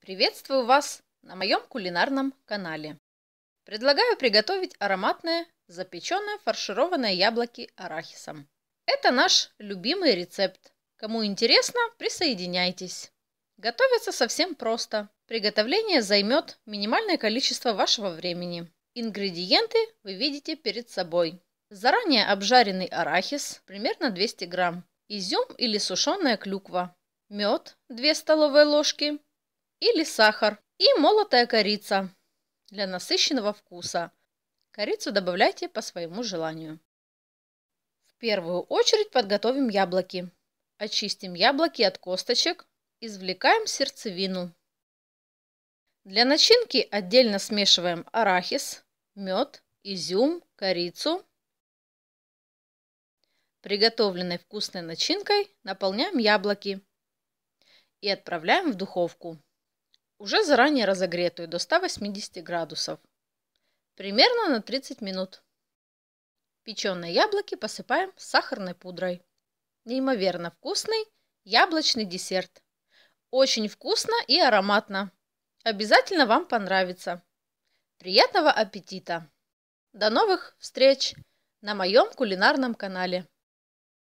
Приветствую вас на моем кулинарном канале. Предлагаю приготовить ароматные запеченные фаршированные яблоки арахисом. Это наш любимый рецепт. Кому интересно, присоединяйтесь. Готовится совсем просто. Приготовление займет минимальное количество вашего времени. Ингредиенты вы видите перед собой. Заранее обжаренный арахис, примерно 200 грамм. Изюм или сушеная клюква. Мед 2 столовые ложки, или сахар и молотая корица для насыщенного вкуса. Корицу добавляйте по своему желанию. В первую очередь подготовим яблоки. Очистим яблоки от косточек, извлекаем сердцевину. Для начинки отдельно смешиваем арахис, мед, изюм, корицу. Приготовленной вкусной начинкой наполняем яблоки и отправляем в духовку уже заранее разогретую до 180 градусов, примерно на 30 минут. Печеные яблоки посыпаем сахарной пудрой. Неимоверно вкусный яблочный десерт. Очень вкусно и ароматно. Обязательно вам понравится. Приятного аппетита! До новых встреч на моем кулинарном канале!